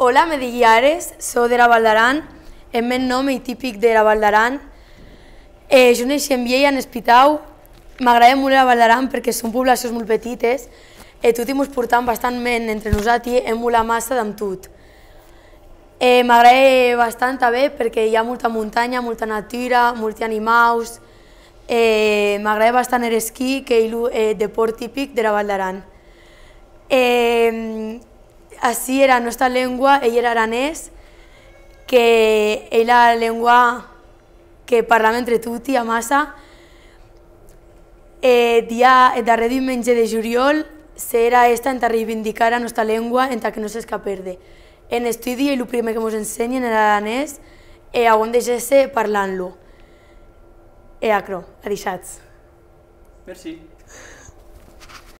Hola, me dic Iares, sóc de la Val d'Aran, el meu nom i típic de la Val d'Aran. Eh, jo naixi en Viella, en Espitau. M'agrada molt la Val d'Aran perquè són poblacions molt petites i tot i mos portant bastantment entre nosaltres hem molt la massa d'en tot. Eh, M'agrada bastant també perquè hi ha molta muntanya, molta natura, molts animals. Eh, M'agrada bastant el esquí, que és el eh, deport típic de la Val d'Aran. Eh, així era nostra llengua, ell era aranès, que és la llengua que parlam entre tutti a massa. Eh, dia, el darrer diumenge de juliol serà esta en reivindicar la nostra llengua en que no s'esca perde. En estudi, el primer que ens ensenyen era aranès e eh, a on deixar parlant-lo. E eh, acro, adixats. Merci.